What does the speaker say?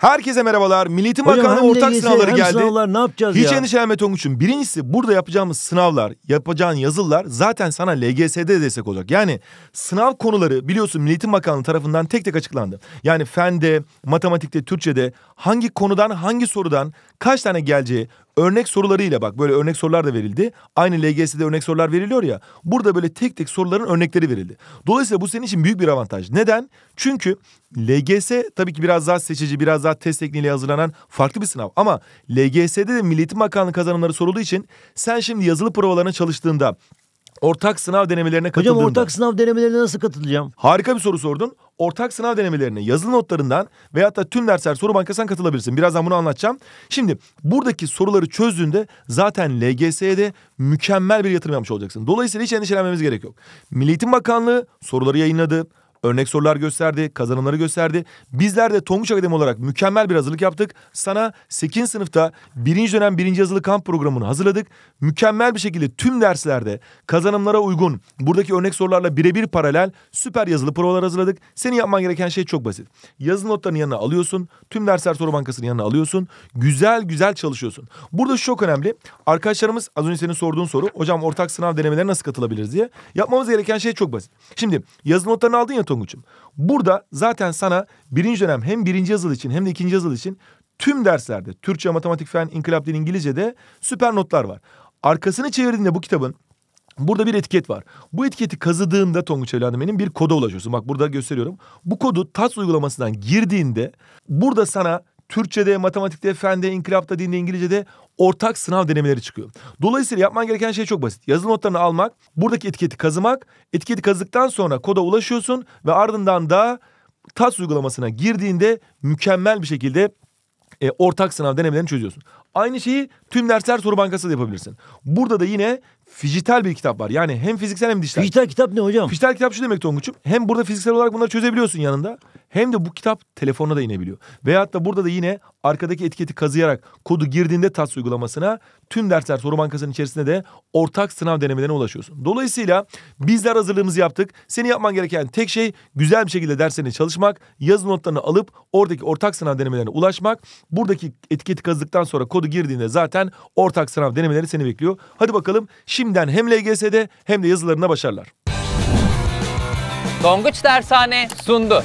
Herkese merhabalar. Milli Bakanlığı ortak LGS, sınavları geldi. sınavlar ne yapacağız Hiç ya? endişelenme Tonguç'um. Birincisi burada yapacağımız sınavlar, yapacağın yazılılar zaten sana LGS'de destek olacak. Yani sınav konuları biliyorsun Milli Bakanlığı tarafından tek tek açıklandı. Yani fende, matematikte, Türkçe'de hangi konudan, hangi sorudan kaç tane geleceği, örnek sorularıyla bak böyle örnek sorular da verildi. Aynı LGS'de örnek sorular veriliyor ya. Burada böyle tek tek soruların örnekleri verildi. Dolayısıyla bu senin için büyük bir avantaj. Neden? Çünkü LGS tabii ki biraz daha seçici, biraz daha test tekniğiyle hazırlanan farklı bir sınav. Ama LGS'de de Milli Eğitim Bakanlığı kazanımları sorulduğu için sen şimdi yazılı provalarına çalıştığında Ortak sınav denemelerine katıldığında. Hocam ortak sınav denemelerine nasıl katılacağım? Harika bir soru sordun. Ortak sınav denemelerine yazılı notlarından veyahut da tüm dersler soru bankasından katılabilirsin. Birazdan bunu anlatacağım. Şimdi buradaki soruları çözdüğünde zaten LGS'de mükemmel bir yatırım yapmış olacaksın. Dolayısıyla hiç endişelenmemiz gerek yok. Milli Eğitim Bakanlığı soruları yayınladı örnek sorular gösterdi, kazanımları gösterdi. Bizler de Tonguç Akademi olarak mükemmel bir hazırlık yaptık. Sana 8. sınıfta 1. dönem 1. yazılı kamp programını hazırladık. Mükemmel bir şekilde tüm derslerde kazanımlara uygun, buradaki örnek sorularla birebir paralel süper yazılı provalar hazırladık. Senin yapman gereken şey çok basit. Yazılı notlarını yanına alıyorsun, tüm dersler soru bankasının yanına alıyorsun. Güzel güzel çalışıyorsun. Burada şu çok önemli. Arkadaşlarımız az önce senin sorduğun soru, hocam ortak sınav denemelerine nasıl katılabiliriz diye. Yapmamız gereken şey çok basit. Şimdi yazılı notlarını aldın ya Tonguç'um. Burada zaten sana birinci dönem hem birinci yazılı için hem de ikinci yazılı için tüm derslerde Türkçe, matematik, fen, inkılap dili, İngilizce'de süper notlar var. Arkasını çevirdiğinde bu kitabın Burada bir etiket var. Bu etiketi kazıdığında Tonguç evladım bir koda ulaşıyorsun. Bak burada gösteriyorum. Bu kodu TAS uygulamasından girdiğinde burada sana Türkçe'de, matematikte, fende, inkılapta, dinde, İngilizce'de ortak sınav denemeleri çıkıyor. Dolayısıyla yapman gereken şey çok basit. Yazılı notlarını almak, buradaki etiketi kazımak, etiketi kazdıktan sonra koda ulaşıyorsun ve ardından da TAS uygulamasına girdiğinde mükemmel bir şekilde e, ortak sınav denemelerini çözüyorsun. Aynı şeyi tüm dersler soru bankası da yapabilirsin. Burada da yine fijital bir kitap var. Yani hem fiziksel hem dijital. Fijital kitap ne hocam? Fijital kitap şu demek Tonguç'um. Hem burada fiziksel olarak bunları çözebiliyorsun yanında. Hem de bu kitap telefona da inebiliyor. Veyahut da burada da yine arkadaki etiketi kazıyarak kodu girdiğinde TATS uygulamasına tüm dersler soru bankasının içerisinde de ortak sınav denemelerine ulaşıyorsun. Dolayısıyla bizler hazırlığımızı yaptık. Seni yapman gereken tek şey güzel bir şekilde derslerine çalışmak, yazı notlarını alıp oradaki ortak sınav denemelerine ulaşmak. Buradaki etiketi kazdıktan sonra kodu girdiğinde zaten ortak sınav denemeleri seni bekliyor. Hadi bakalım şimdiden hem LGS'de hem de yazılarına başarılar. Donguç Dershane sundu.